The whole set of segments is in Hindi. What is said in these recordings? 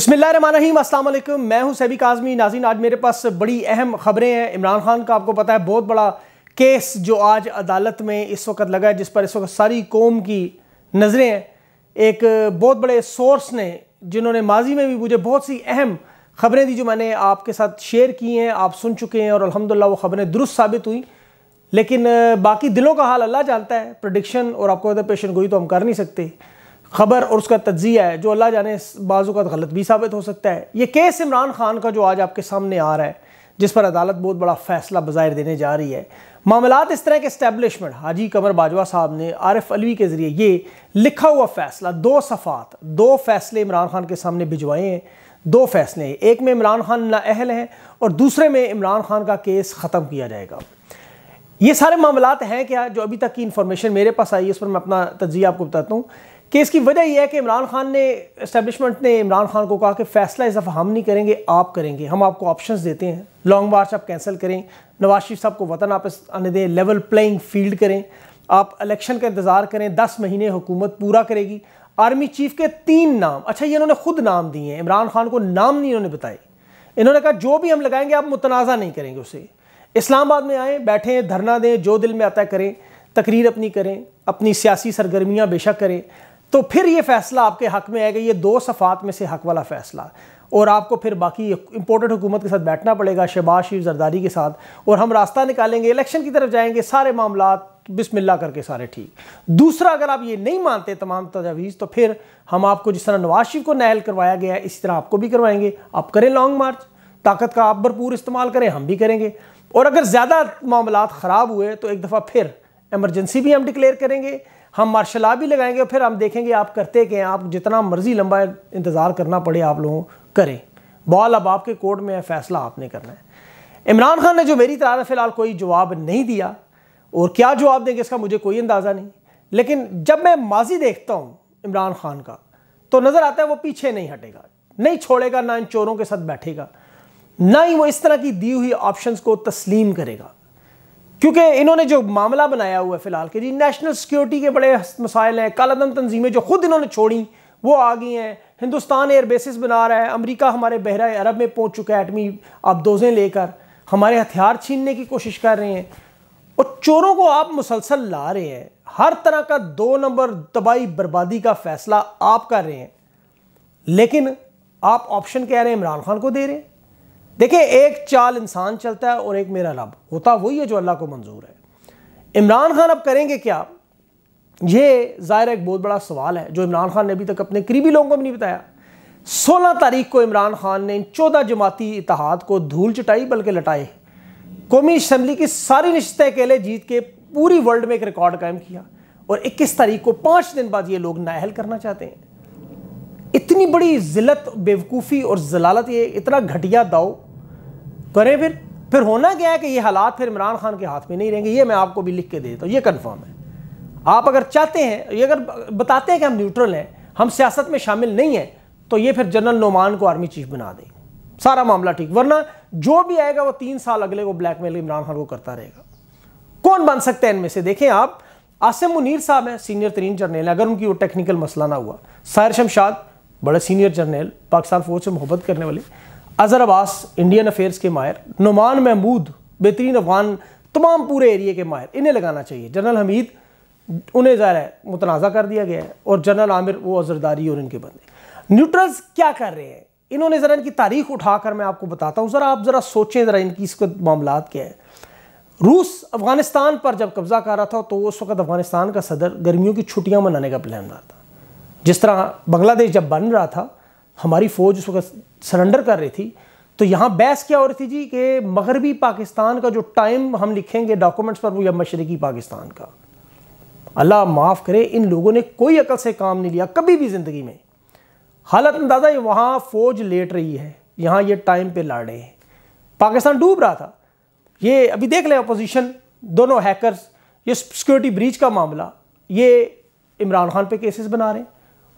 बिस्मिल्लाम असलम मैं हूं सैबिक आज़मी नाजीन आज मेरे पास बड़ी अहम खबरें हैं इमरान खान का आपको पता है बहुत बड़ा केस जो आज अदालत में इस वक्त लगा है जिस पर इस वक्त सारी कौम की नज़रें हैं एक बहुत बड़े सोर्स ने जिन्होंने माजी में भी मुझे बहुत सी अहम खबरें दी जो मैंने आपके साथ शेयर की हैं आप सुन चुके हैं और अलहमदिल्ला वो खबरें दुरुस्त साबित हुई लेकिन बाकी दिलों का हाल अल्लाह जानता है प्रडिक्शन और आपको पेशन गोई तो हम कर नहीं सकते खबर और उसका तजिया है जो अल्लाह जाने बाजू का गलत भी साबित हो सकता है ये केस इमरान खान का जो आज आपके सामने आ रहा है जिस पर अदालत बहुत बड़ा फैसला बाजायर देने जा रही है मामला इस तरह के इस्टेबलिशमेंट हाजी कमर बाजवा साहब ने आरिफ अलवी के ज़रिए ये लिखा हुआ फैसला दो सफ़ात दो फैसले इमरान खान के सामने भिजवाए हैं दो फैसले एक में इमरान खान नाअहल हैं और दूसरे में इमरान खान का केस ख़त्म किया जाएगा ये सारे मामला हैं क्या जो अभी तक की इन्फॉर्मेशन मेरे पास आई है उस पर मैं अपना तजिया आपको बताता हूँ कि इसकी वजह यह है कि इमरान खान ने इस्टेबलिशमेंट ने इमरान खान को कहा कि फैसला इस दफ़ा हम नहीं करेंगे आप करेंगे हम आपको ऑप्शंस देते हैं लॉन्ग मार्च आप कैंसिल करें नवाज शरीफ साहब को वतन आप आने दें लेवल प्लेइंग फील्ड करें आप इलेक्शन का इंतज़ार करें दस महीने हुकूमत पूरा करेगी आर्मी चीफ के तीन नाम अच्छा ये इन्होंने खुद नाम दिए हैं इमरान खान को नाम नहीं इन्होंने बताए इन्होंने कहा जो भी हम लगाएंगे आप मुतनाज़ा नहीं करेंगे उसे इस्लामाबाद में आएँ बैठें धरना दें जो दिल में आता करें तकरीर अपनी करें अपनी सियासी सरगर्मियाँ बेशक करें तो फिर ये फैसला आपके हक में आएगा ये दो सफ़ात में से हक वाला फैसला और आपको फिर बाकी इम्पोर्टेड हुकूमत के साथ बैठना पड़ेगा शहबाज शरीफ जरदारी के साथ और हम रास्ता निकालेंगे इलेक्शन की तरफ जाएंगे सारे मामला बिस्मिल्ला करके सारे ठीक दूसरा अगर आप ये नहीं मानते तमाम तजावीज़ तो फिर हम आपको जिस तरह नवाज शरीफ को नहल करवाया गया है इसी तरह आपको भी करवाएंगे आप करें लॉन्ग मार्च ताकत का आप भरपूर इस्तेमाल करें हम भी करेंगे और अगर ज़्यादा मामला ख़राब हुए तो एक दफ़ा फिर एमरजेंसी भी हम डिक्लेयर करेंगे हम मार्शल आ भी लगाएंगे और फिर हम देखेंगे आप करते क्या आप जितना मर्जी लंबा इंतज़ार करना पड़े आप लोगों करें बॉल अब आपके कोर्ट में है फैसला आपने करना है इमरान खान ने जो मेरी तरह फ़िलहाल कोई जवाब नहीं दिया और क्या जवाब देंगे इसका मुझे कोई अंदाज़ा नहीं लेकिन जब मैं माजी देखता हूँ इमरान खान का तो नज़र आता है वो पीछे नहीं हटेगा नहीं छोड़ेगा ना इन चोरों के साथ बैठेगा ना ही वो इस तरह की दी हुई ऑप्शंस को तस्लीम करेगा क्योंकि इन्होंने जो मामला बनाया हुआ है फिलहाल के जी नेशनल सिक्योरिटी के बड़े मसाइल हैं कालादम तंजीमें जो खुद इन्होंने छोड़ी वो आ गई हैं हिंदुस्तान एयरबेसिस बना रहा है अमेरिका हमारे बहरा अरब में पहुंच चुका है एटमी आबदोजें लेकर हमारे हथियार छीनने की कोशिश कर रहे हैं और चोरों को आप मुसलसल ला रहे हैं हर तरह का दो नंबर तबाही बर्बादी का फैसला आप कर रहे हैं लेकिन आप ऑप्शन कह रहे हैं इमरान खान को दे रहे हैं देखिए एक चाल इंसान चलता है और एक मेरा रब होता वही है जो अल्लाह को मंजूर है इमरान खान अब करेंगे क्या ये ज़ाहिर एक बहुत बड़ा सवाल है जो इमरान खान ने अभी तक अपने करीबी लोगों को भी नहीं बताया सोलह तारीख को इमरान खान ने इन चौदह जमाती इतिहाद को धूल चटाई बल्कि लटाए कौमी असम्बली की सारी रिश्ते अकेले जीत के पूरी वर्ल्ड में एक रिकॉर्ड कायम किया और इक्कीस तारीख को पाँच दिन बाद ये लोग नाहल करना चाहते हैं इतनी बड़ी जिलत बेवकूफ़ी और जलालत ये इतना घटिया दाव करें फिर फिर होना क्या है कि ये हालात फिर इमरान खान के हाथ में नहीं रहेंगे ये मैं आपको भी लिख के दे देता हूँ ये कन्फर्म है आप अगर चाहते हैं ये अगर बताते हैं कि हम न्यूट्रल हैं हम सियासत में शामिल नहीं हैं तो ये फिर जनरल नोमान को आर्मी चीफ बना दें सारा मामला ठीक वरना जो भी आएगा वो तीन साल अगले को ब्लैकमेल इमरान खान को करता रहेगा कौन बन सकते हैं इनमें से देखें आप आसिम मुनीर साहब हैं सीनियर तरीन जर्नल अगर उनकी वो टेक्निकल मसला ना हुआ साहिर शमशाद बड़े सीनियर जर्नल पाकिस्तान फौज से मोहब्बत करने वाले अजहर अब्बास इंडियन अफेयर्स के माहिर नुमान महमूद बेहतरीन अफगान तमाम पूरे एरिए के माहिर इन्हें लगाना चाहिए जनरल हमीद उन्हें ज़ाहिर है मुतनाज़ा कर दिया गया है और जनरल आमिर वो अजरदारी और इनके बंदे न्यूट्रल्स क्या कर रहे हैं इन्होंने ज़रा इनकी तारीख उठाकर मैं आपको बताता हूँ ज़रा आप ज़रा सोचें ज़रा इनकी वक्त मामला क्या है रूस अफ़गानिस्तान पर जब कब्ज़ा कर रहा था तो उस वक्त अफ़गानिस्तान का सदर गर्मियों की छुट्टियाँ मनाने का प्लान रहा था जिस तरह बांग्लादेश जब बन रहा था हमारी फ़ौज उस वक्त सरेंडर कर रही थी तो यहाँ बहस क्या हो रही थी जी कि मगरबी पाकिस्तान का जो टाइम हम लिखेंगे डॉक्यूमेंट्स पर वो या मशरकी पाकिस्तान का अल्लाह माफ़ करे इन लोगों ने कोई अकल से काम नहीं लिया कभी भी ज़िंदगी में हालत अंदाज़ा ये वहाँ फ़ौज लेट रही है यहाँ ये टाइम पर ला रहे हैं पाकिस्तान डूब रहा था ये अभी देख लें अपोजिशन दोनों हैकरस ये सिक्योरिटी ब्रीच का मामला ये इमरान खान पे केसेस बना रहे हैं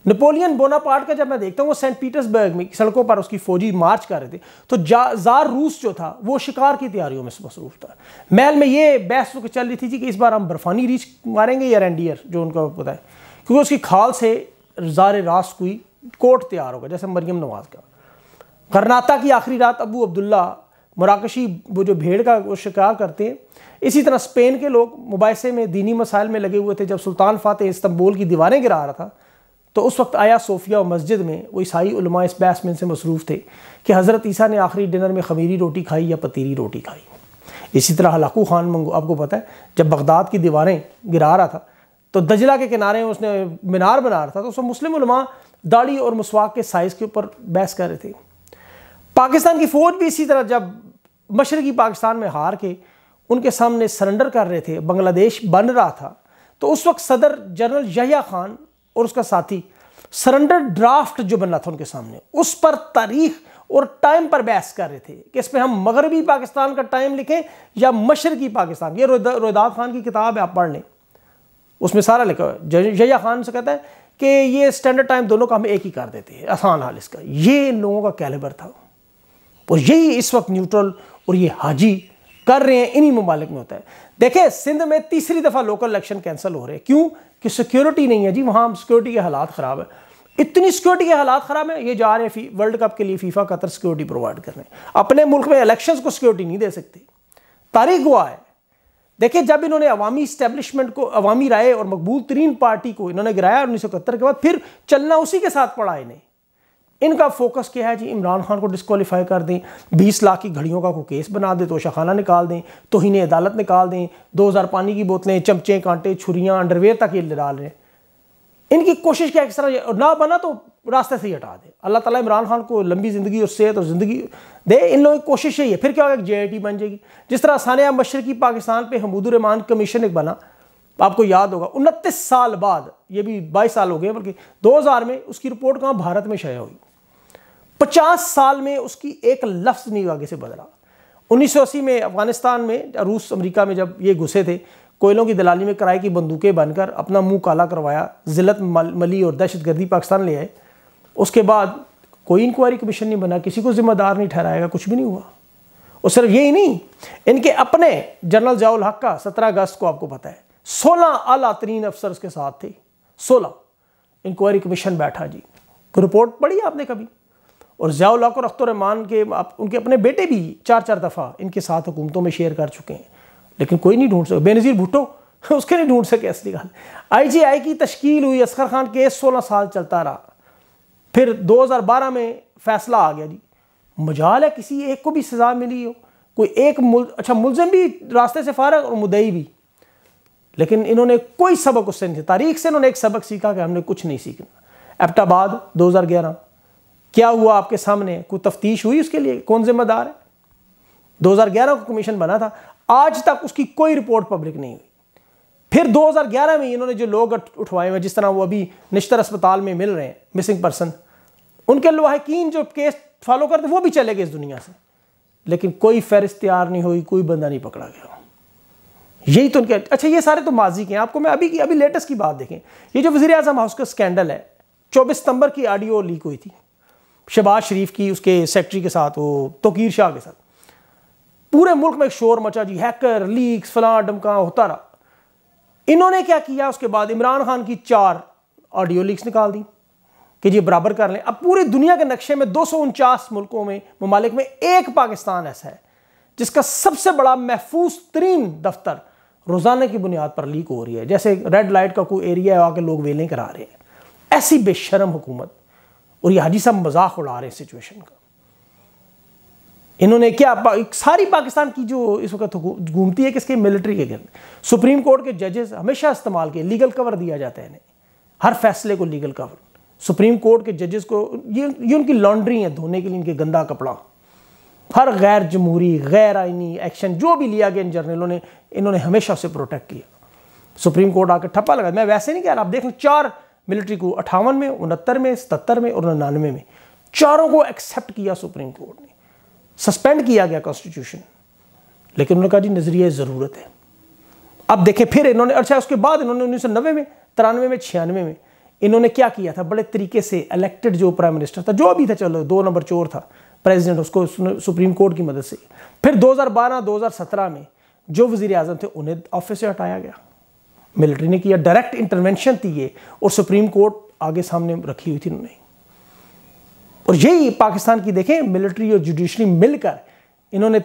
नेपोलियन बोनापार्ट का जब मैं देखता हूँ वो सेंट पीटर्सबर्ग में सड़कों पर उसकी फौजी मार्च कर रहे थे तो जार रूस जो था वो शिकार की तैयारियों में मसरूफ था महल में ये बहस तो चल रही थी जी कि इस बार हम बर्फानी रीच मारेंगे या रेंडियर जो उनका पता है क्योंकि उसकी खाल से जार रास कोई कोट तैयार होगा जैसे मरियम नवाज का करनाता की आखिरी रात अबू अब्दुल्ला मुराकशी वो जो भेड़ का वो शिकार करते हैं इसी तरह स्पेन के लोग मुबासे में दीनी मसाइल में लगे हुए थे जब सुल्तान फ़ातह इस्तंबुल की दीवारें गिरा रहा था तो उस वक्त आया सोफिया और मस्जिद में वो ईसाई उलमा इस बहस में से मसरूफ़ थे कि हज़रत ईसा ने आखिरी डिनर में खमीरी रोटी खाई या पतीरी रोटी खाई इसी तरह हलाकू खान मंगो आपको पता है जब बगदाद की दीवारें गिरा रहा था तो दजला के किनारे उसने मीनार बना रहा था तो उसमें मुस्लिम उलमा दाढ़ी और मसवाक के साइज़ के ऊपर बहस कर रहे थे पाकिस्तान की फ़ौज भी इसी तरह जब मशरकी पाकिस्तान में हार के उनके सामने सरेंडर कर रहे थे बांग्लादेश बन रहा था तो उस वक्त सदर जनरल यहिया खान और उसका साथी सरेंडर ड्राफ्ट जो बन रहा था उनके सामने उस पर तारीख और टाइम पर बहस कर रहे थे कि इसमें हम मगरबी पाकिस्तान का टाइम लिखें या मशरकी पाकिस्तान ये रोदाद खान की किताब है आप पढ़ लें उसमें सारा लिखा हुआ है जया खान से कहता है कि ये स्टैंडर्ड टाइम दोनों का हम एक ही कर देते हैं आसान हाल इसका ये इन लोगों का कैलेबर था और यही इस वक्त न्यूट्रल और ये हाजी कर रहे हैं इन्हीं ममालिक में होता है देखिए सिंध में तीसरी दफ़ा लोकल इलेक्शन कैंसिल हो रहे हैं क्यों कि सिक्योरिटी नहीं है जी वहाँ सिक्योरिटी के हालात ख़राब है इतनी सिक्योरिटी के हालात ख़राब है ये जा रहे हैं वर्ल्ड कप के लिए फीफा कतर सिक्योरिटी प्रोवाइड कर रहे हैं अपने मुल्क में इलेक्शंस को सिक्योरिटी नहीं दे सकती तारीख गुआ है देखिए जब इन्होंने अवामी स्टैब्लिशमेंट को अवामी राय और मकबूल तरीन पार्टी को इन्होंने गिराया उन्नीस के बाद फिर चलना उसी के साथ पड़ा इन्हें इनका फोकस क्या है जी इमरान खान को डिसकॉलीफाई कर दें बीस लाख की घड़ियों का कोई केस बना दें तोशाखाना निकाल दें तोहन अदालत निकाल दें दो हज़ार पानी की बोतलें चमचे कांटे छुरियाँ अंडरवेयर तक ये डाल रहे हैं इनकी कोशिश क्या किस तरह ना बना तो रास्ते से ही हटा दें अल्लाह ताला इमरान खान को लंबी ज़िंदगी और सेहत और ज़िंदगी दे इन लोगों की कोशिश यही है फिर क्या होगा एक जे आई टी बन जाएगी जिस तरह सानिया मशरकी पाकिस्तान पर हमूदुररहमान कमीशन एक बना आपको याद होगा उनतीस साल बाद ये भी बाईस साल हो गए बल्कि 2000 में उसकी रिपोर्ट कहाँ भारत में शाया हुई पचास साल में उसकी एक लफ्ज़ नहीं आगे से बदला अस्सी में अफगानिस्तान में रूस अमेरिका में जब ये घुसे थे कोयलों की दलाली में कराई की बंदूकें बनकर अपना मुंह काला करवाया जिलत मली और दहशतगर्दी पाकिस्तान ले आए उसके बाद कोई इंक्वायरी कमीशन नहीं बना किसी को जिम्मेदार नहीं ठहराएगा कुछ भी नहीं हुआ और सिर्फ यही नहीं इनके अपने जनरल जाउल हक का सत्रह अगस्त को आपको पता है सोलह अला तरीन अफसर उसके साथ थे सोलह इंक्वायरी कमीशन बैठा जी रिपोर्ट पढ़ी आपने कभी और ज़ियाउल्लाक और अख्तरमान के आप उनके अपने बेटे भी चार चार दफ़ा इनके साथ हुकूमतों में शेयर कर चुके हैं लेकिन कोई नहीं ढूंढ सके बेनज़ीर भुट्टो उसके नहीं ढूंढ सके असली खान आई जी आई की तश्कील हुई असगर खान केस सोलह साल चलता रहा फिर दो हज़ार बारह में फैसला आ गया जी मजाल है किसी एक को भी सज़ा मिली हो कोई एक मुल अच्छा मुलजम भी रास्ते से फारग और मुदई भी लेकिन इन्होंने कोई सबक उससे नहीं तारीख से इन्होंने एक सबक सीखा कि हमने कुछ नहीं सीखना एबटाबाद दो हज़ार ग्यारह क्या हुआ आपके सामने कोई तफ्तीश हुई उसके लिए कौन जिम्मेदार है 2011 को कमीशन बना था आज तक उसकी कोई रिपोर्ट पब्लिक नहीं हुई फिर 2011 में इन्होंने जो लोग उठवाए हुए जिस तरह वो अभी निश्तर अस्पताल में मिल रहे हैं मिसिंग पर्सन उनके लवाहकिन जो केस फॉलो करते वो भी चले गए इस दुनिया से लेकिन कोई फहरिस्त तैयार नहीं हुई कोई बंदा नहीं पकड़ा गया यही तो उनके अच्छा ये सारे तो माजी के हैं आपको मैं अभी की अभी लेटेस्ट की बात देखें ये जो वजी अजम हाउस का स्कैंडल है चौबीस सितंबर की ऑडियो लीक हुई थी शहबाज शरीफ की उसके सेक्रेटरी के साथ वो तोकीर शाह के साथ पूरे मुल्क में एक शोर मचा जी हैकर लीक्स फला डमका होता रहा इन्होंने क्या किया उसके बाद इमरान खान की चार ऑडियो लीक्स निकाल दी कि जी बराबर कर लें अब पूरी दुनिया के नक्शे में दो मुल्कों में ममालिक में एक पाकिस्तान ऐसा है जिसका सबसे बड़ा महफूज तरीन दफ्तर रोज़ाना की बुनियाद पर लीक हो रही है जैसे रेड लाइट का कोई एरिया है आके लोग वेलें करा रहे हैं ऐसी बेशरम हुकूमत और ये हाजी साहब मजाक उड़ा रहे हैं सिचुएशन का इन्होंने क्या पा, सारी पाकिस्तान की जो इस वक्त घूमती है किसके मिलिट्री के गिरद सुप्रीम कोर्ट के जजेस हमेशा इस्तेमाल किए लीगल कवर दिया जाता है इन्हें हर फैसले को लीगल कवर सुप्रीम कोर्ट के जजेस को ये ये उनकी लॉन्ड्री है धोने के लिए इनके गंदा कपड़ा हर गैर जमहूरी गैर आइनी एक्शन जो भी लिया गया इन जर्नलों ने इन्होंने हमेशा उसे प्रोटेक्ट किया सुप्रीम कोर्ट आकर ठप्पा लगा मैं वैसे नहीं कह रहा आप देख लें चार मिलिट्री को अठावन में उनहत्तर में सतहत्तर में और निन्यानवे में चारों को एक्सेप्ट किया सुप्रीम कोर्ट ने सस्पेंड किया गया कॉन्स्टिट्यूशन लेकिन उन्होंने कहा जी नज़रिया ज़रूरत है अब देखें फिर इन्होंने अच्छा उसके बाद इन्होंने उन्नीस में तिरानवे में छियानवे में इन्होंने क्या किया था बड़े तरीके से इलेक्टेड जो प्राइम मिनिस्टर था जो भी था चलो दो नंबर चोर था प्रेसिडेंट उसको सुप्रीम कोर्ट की मदद से फिर 2012-2017 में जो वजीर अजम थे उन्हें ऑफिस से हटाया गया मिलिट्री ने किया डायरेक्ट इंटरवेंशन थी ये और सुप्रीम कोर्ट आगे सामने रखी हुई थी उन्होंने और यही पाकिस्तान की देखें मिलिट्री और जुडिशरी मिलकर इन्होंने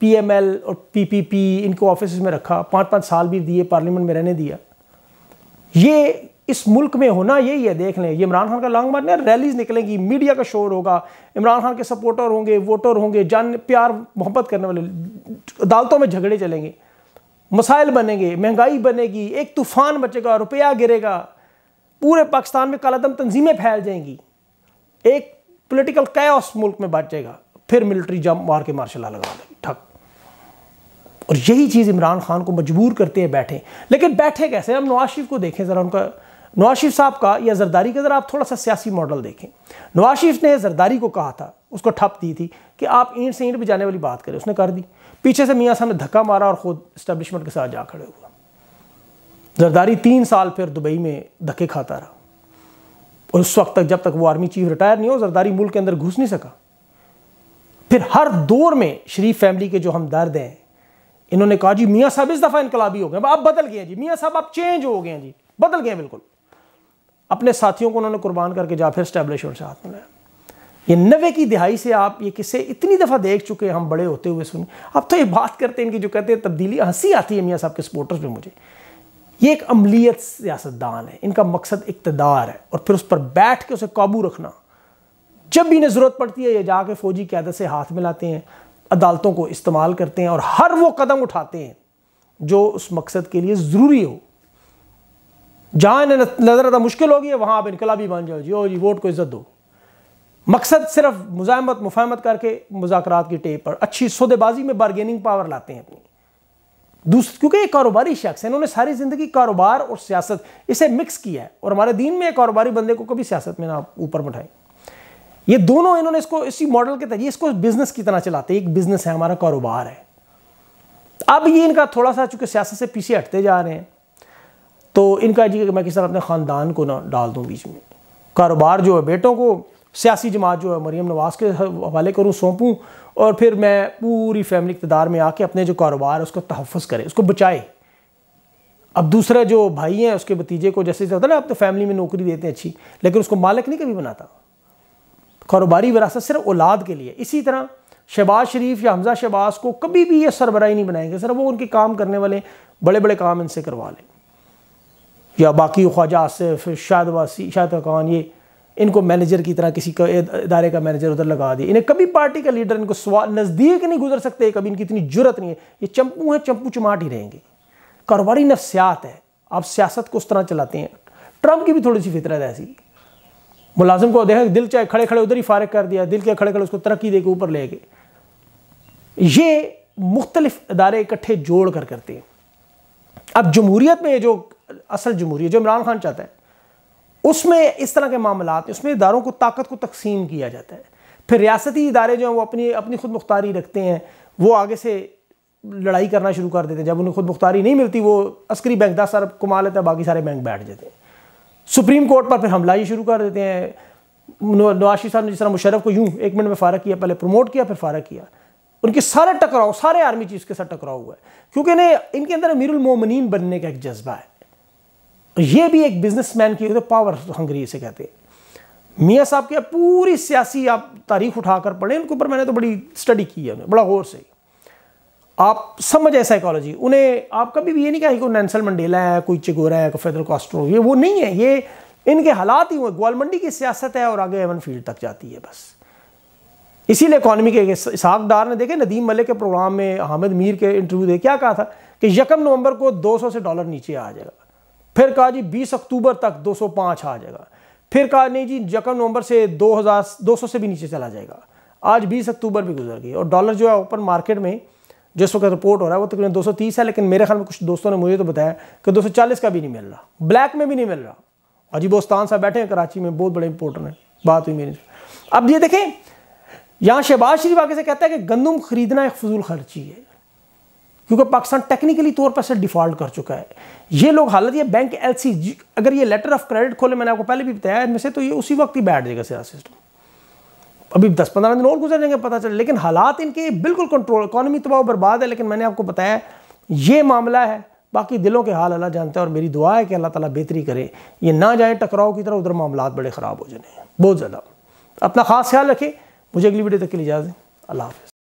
पीएमएल और पीपीपी इनको ऑफिस में रखा पाँच पाँच साल भी दिए पार्लियामेंट में रहने दिया ये इस मुल्क में होना यही है देख लें ये इमरान खान का लॉन्ग मार्च नहीं रैलीज निकलेंगी मीडिया का शोर होगा इमरान खान के सपोर्टर होंगे वोटर होंगे जान प्यार मोहब्बत करने वाले अदालतों में झगड़े चलेंगे मसाइल बनेंगे महंगाई बनेगी एक तूफ़ान बचेगा रुपया गिरेगा पूरे पाकिस्तान में कालादम तंजीमें फैल जाएंगी एक पॉलिटिकल कैस मुल्क में बच जाएगा फिर मिलिट्री जम मार के मार्शल लगा देंगे ठक और यही चीज़ इमरान खान को मजबूर करते हैं बैठे लेकिन बैठे कैसे हम नवाज शरीफ को देखें ज़रा उनका नवाज शरीफ साहब का या जरदारी का ज़रा आप थोड़ा सा सियासी मॉडल देखें नवाज शरीफ ने जरदारी को कहा था उसको ठप दी थी कि आप ईंट से ईंट जाने वाली बात करें उसने कर दी पीछे से मियाँ साहब ने धक्का मारा और ख़ुद इस्टेब्लिशमेंट के साथ जा खड़े हुआ जरदारी तीन साल फिर दुबई में धक्के खाता रहा और उस वक्त तक जब तक वो आर्मी चीफ रिटायर नहीं हो जरदारी मुल्क के अंदर घुस नहीं सका फिर हर दौर में शरीफ फैमिली के जो हम दर्द हैं इन्होंने कहा जी मियाँ साहब इस दफ़ा इनकलाबी हो गए आप बदल गए जी मियाँ साहब आप चेंज हो गए जी बदल गए बिल्कुल अपने साथियों को उन्होंने कुर्बान करके जा फिर स्टैब्लिशमेंट से हाथ में लाया ये नवे की दिहाई से आप ये किस्से इतनी दफ़ा देख चुके हैं हम बड़े होते हुए सुने अब तो ये बात करते हैं इनकी जो कहते हैं तब्दीली हंसी आती है मियाँ साहब के सपोर्टर्स में मुझे ये एक अमलीत सियासतदान है इनका मकसद इकतदार है और फिर उस पर बैठ के उसे काबू रखना जब भी इन्हें ज़रूरत पड़ती है ये जाके फ़ौजी क्यादत से हाथ मिलाते हैं अदालतों को इस्तेमाल करते हैं और हर वो कदम उठाते हैं जो उस मकसद के लिए ज़रूरी हो जहाँ इन्हें नज़र आता मुश्किल होगी वहाँ आप इनकलाबी बन जाओ जी ओ जी वोट को इज़्ज़त दो मकसद सिर्फ मुजामत मुफाहमत करके मुजाकर की टेप पर अच्छी सौदेबाजी में बारगेनिंग पावर लाते हैं अपनी दूसरे क्योंकि एक कारोबारी शख्स है इन्होंने सारी ज़िंदगी कारोबार और सियासत इसे मिक्स किया है और हमारे दीन में कारोबारी बंदे को कभी सियासत में ना ऊपर बैठाए ये दोनों इन्होंने इसको इसी मॉडल के तरीके इसको बिज़नेस की तरह चलाते एक बिज़नेस है हमारा कारोबार है अब ये इनका थोड़ा सा चूंकि सियासत से पीछे हटते जा रहे हैं तो इनका जी मैं किस तरह अपने ख़ानदान को ना डाल दूँ बीच में कारोबार जो है बेटों को सियासी जमात जो है मरीम नवाज़ के हवाले करूँ सौंपूँ और फिर मैं पूरी फैमिली इकतदार में आके अपने जो कारोबार है उसका तहफ़ करें उसको बचाए अब दूसरा जो भाई हैं उसके भतीजे को जैसे होता है ना आप तो फैमिली में नौकरी देते हैं अच्छी लेकिन उसको मालिक नहीं कभी बनाता कारोबारी विरासत सिर्फ औलाद के लिए इसी तरह शहबाज शरीफ या हमजा शहबाज को कभी भी ये सरबराही नहीं बनाएंगे सर वो उनके काम करने वाले बड़े बड़े काम इनसे करवा लें या बाकी ख्वाजा आसफ शाहवासी शाह ये इनको मैनेजर की तरह किसी का इदारे का मैनेजर उधर लगा दिया इन्हें कभी पार्टी का लीडर इनको सवाल नज़दीक नहीं गुजर सकते कभी इनकी इतनी जरूरत नहीं है ये चंपू हैं चंपू चमाट ही रहेंगे कारोबारी नफ्सियात है आप सियासत को उस तरह चलाते हैं ट्रंप की भी थोड़ी सी फितरत ऐसी मुलाजम को देखा दिल चाहे खड़े खड़े उधर ही फारग कर दिया दिल के खड़े खड़े उसको तरक्की दे के ऊपर ले गए ये मुख्तलिफ इदारे इकट्ठे जोड़ कर करते हैं अब जमहूरीत में ये जो असल जमहूरी जो इमरान खान चाहता है उसमें इस तरह के मामला उसमें इदारों को ताकत को तकसीम किया जाता है फिर रियासती इदारे जो हैं वो अपनी अपनी खुद मुख्तारी रखते हैं वो आगे से लड़ाई करना शुरू कर देते हैं जब उन्हें खुद मुख्तारी नहीं मिलती वो अस्करी बैंक दस अरब कमा लेते हैं बाकी सारे बैंक बैठ जाते हैं सुप्रीम कोर्ट पर फिर हमला ही शुरू कर देते हैं नवाशी साहब ने जिस तरह मुशरफ को यूँ एक मिनट में फ़ारा किया पहले प्रमोट किया फिर फ़ारा किया उनके सारे टकराव सारे आर्मी चीफ़ के साथ टकराव हुआ है क्योंकि इन्हें इनके अंदर अमीरमिन बनने का एक जज्बा है ये भी एक बिजनेसमैन की तो पावर हंगरी इसे कहते हैं मियाँ साहब के पूरी सियासी आप तारीख उठाकर पढ़ें उनके ऊपर मैंने तो बड़ी स्टडी की है बड़ा गौर से आप समझ आए साइकोलॉजी उन्हें आप कभी भी ये नहीं कहा कि नैनसल मंडेला है कोई चिगोरा है कोई फेदर कॉस्ट्रो ये वो नहीं है ये इनके हालात ही हुए ग्वालमंडी की सियासत है और आगे एवन फील्ड तक जाती है बस इसीलिए इकॉनमी के इसहाक डार ने देखे नदीम मलिक के प्रोग्राम में हामिद मीर के इंटरव्यू दे क्या कहा था कि यकम नवंबर को 200 से डॉलर नीचे आ जाएगा फिर कहा जी 20 अक्टूबर तक 205 आ जाएगा फिर कहा नहीं जी जकम नवंबर से 2000 200 से भी नीचे चला जाएगा आज 20 अक्टूबर भी गुजर गई और डॉलर जो है ओपन मार्केट में जिस वक्त रिपोर्ट हो रहा है वो तकरीबन सौ 230 है लेकिन मेरे ख्याल में कुछ दोस्तों ने मुझे तो बताया कि 240 का भी नहीं मिल रहा ब्लैक में भी नहीं मिल रहा अजीबोस्तान साहब बैठे हैं कराची में बहुत बड़े इंपॉर्टेंट हैं बात हुई मेरी अब ये देखें यहाँ शहबाज शरीफ आगे से कहता है कि गंदम खरीदना एक फजूल खर्ची है क्योंकि पाकिस्तान टेक्निकली तौर पर से डिफॉल्ट कर चुका है ये लोग हालत ये बैंक एल अगर ये लेटर ऑफ क्रेडिट खोले मैंने आपको पहले भी बताया इनमें से तो ये उसी वक्त ही बैठ जाएगा सियासी सिस्टम अभी दस पंद्रह दिन और गुजर जाएंगे पता चले लेकिन हालात इनके बिल्कुल कंट्रोल इकानमी तबाह बर्बाद है लेकिन मैंने आपको बताया ये मामला है बाकी दिलों के हाल अल्लाह जानता है और मेरी दुआ है कि अल्लाह ताला बेहतरी करे ये ना जाए टकराव की तरह उधर मामला बड़े ख़राब हो जाने बहुत ज़्यादा अपना खास ख्याल रखें मुझे अगली वीडियो तक के लिए इजाज़ अल्लाह हाफ़